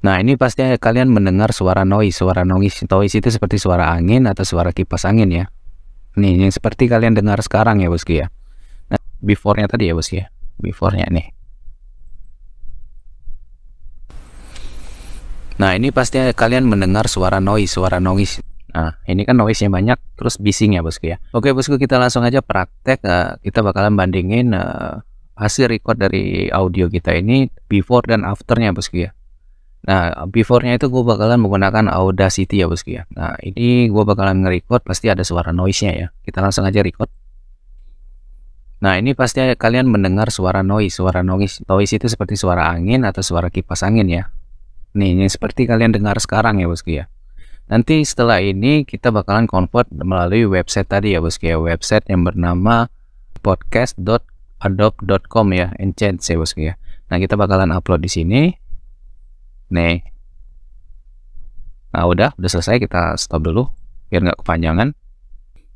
Nah ini pasti kalian mendengar suara noise. Suara noise, noise itu seperti suara angin atau suara kipas angin ya. Nih yang seperti kalian dengar sekarang ya bosku ya. Nah before tadi ya bosku ya. beforenya nih. Nah ini pasti kalian mendengar suara noise, suara noise. Nah ini kan noise-nya banyak, terus bising ya bosku ya. Oke bosku kita langsung aja praktek. Eh, kita bakalan bandingin eh, hasil record dari audio kita ini before dan afternya bosku ya. Nah, before-nya itu gue bakalan menggunakan Audacity ya bosku ya. Nah, ini gue bakalan nge-record, pasti ada suara noise-nya ya. Kita langsung aja record. Nah, ini pasti kalian mendengar suara noise. Suara noise, noise itu seperti suara angin atau suara kipas angin ya. Nih, ini seperti kalian dengar sekarang ya bosku ya. Nanti setelah ini kita bakalan convert melalui website tadi ya bosku ya. Website yang bernama podcast.adobe.com ya. Enchant ya bosku ya. Nah, kita bakalan upload di sini nih nah udah udah selesai kita stop dulu biar nggak kepanjangan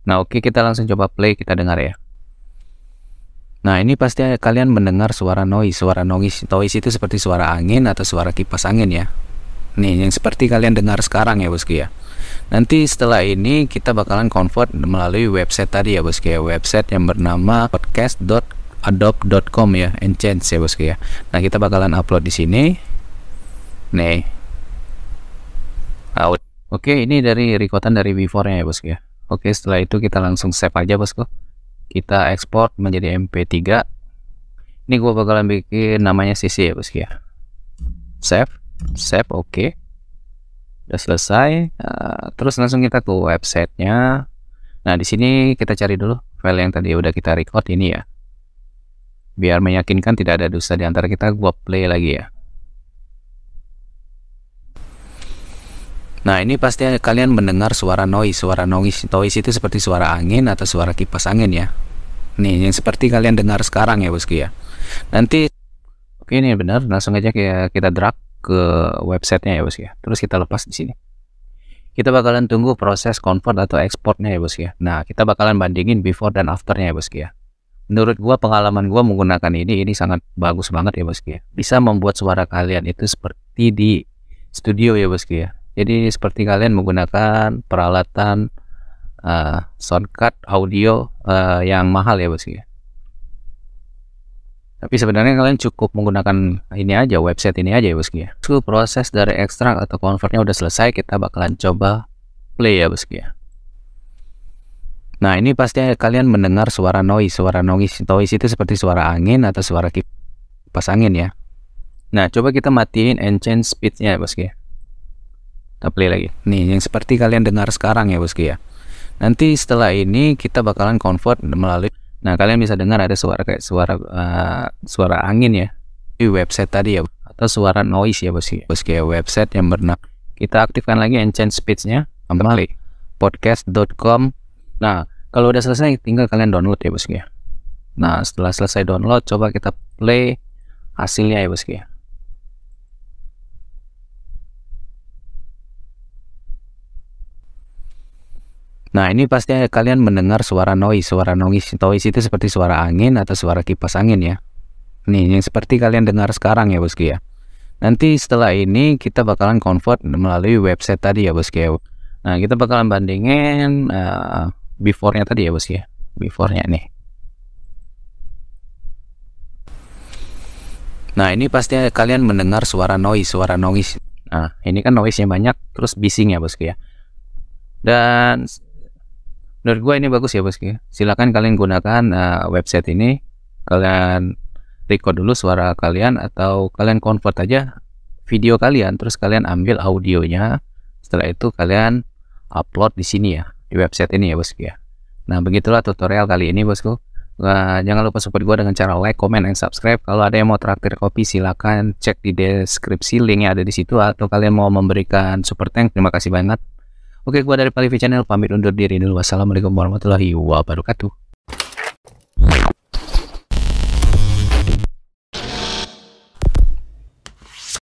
nah oke kita langsung coba play kita dengar ya Nah ini pasti kalian mendengar suara noise Suara noise, noise itu seperti suara angin atau suara kipas angin ya Nih yang seperti kalian dengar sekarang ya bosku ya Nanti setelah ini kita bakalan convert melalui website tadi ya bosku ya Website yang bernama podcast.adobe.com ya Enchance ya bosku ya Nah kita bakalan upload di sini nih out oke okay, ini dari rekodan dari before nya ya bosku ya oke okay, setelah itu kita langsung save aja bosku kita export menjadi mp3 ini gua bakalan bikin namanya cc ya bosku ya save save oke okay. udah selesai uh, terus langsung kita ke websitenya nah di sini kita cari dulu file yang tadi udah kita record ini ya biar meyakinkan tidak ada dosa di antara kita gua play lagi ya Nah, ini pasti kalian mendengar suara noise. Suara noise, noise itu seperti suara angin atau suara kipas angin ya. Nih, yang seperti kalian dengar sekarang ya, Bosku ya. Nanti oke ini benar, langsung aja kita drag ke websitenya ya, Bosku ya. Terus kita lepas di sini. Kita bakalan tunggu proses convert atau exportnya ya, Bosku ya. Nah, kita bakalan bandingin before dan afternya ya, Bosku ya. Menurut gua pengalaman gua menggunakan ini ini sangat bagus banget ya, Bosku ya. Bisa membuat suara kalian itu seperti di studio ya, Bosku ya jadi seperti kalian menggunakan peralatan uh, eh, soundcard audio uh, yang mahal ya bosku ya? Tapi sebenarnya kalian cukup menggunakan ini aja, website ini aja ya bosku ya. So, proses dari ekstrak atau convertnya udah selesai, kita bakalan coba play ya bosku ya. Nah ini pasti kalian mendengar suara noise, suara noise, noise itu seperti suara angin atau suara kipas angin ya. Nah coba kita matiin and change speednya ya bosku ya. Kita play lagi. Nih, yang seperti kalian dengar sekarang ya bosku ya. Nanti setelah ini kita bakalan convert melalui. Nah, kalian bisa dengar ada suara kayak suara uh, suara angin ya di website tadi ya atau suara noise ya bosku ya. Bosku ya website yang bernak kita aktifkan lagi enchant speech-nya kembali podcast.com. Nah, kalau udah selesai tinggal kalian download ya bosku ya. Nah, setelah selesai download coba kita play hasilnya ya bosku ya. Nah ini pasti kalian mendengar suara noise. Suara noise, noise itu seperti suara angin atau suara kipas angin ya. Nih yang seperti kalian dengar sekarang ya bosku ya. Nanti setelah ini kita bakalan convert melalui website tadi ya bosku ya. Nah kita bakalan bandingin uh, eh, before tadi ya bosku ya. beforenya nih. Nah ini pasti kalian mendengar suara noise, suara noise. Nah ini kan noise-nya banyak, terus bising ya bosku ya. Dan menurut gue ini bagus ya bosku ya. silakan kalian gunakan uh, website ini kalian record dulu suara kalian atau kalian convert aja video kalian terus kalian ambil audionya setelah itu kalian upload di sini ya di website ini ya bosku ya nah begitulah tutorial kali ini bosku Nah, jangan lupa support gue dengan cara like, comment, and subscribe. Kalau ada yang mau traktir kopi, silahkan cek di deskripsi linknya ada di situ. Atau kalian mau memberikan super tank, terima kasih banget. Oke, gua dari Palivi Channel pamit undur diri dulu. Wassalamualaikum warahmatullahi wabarakatuh.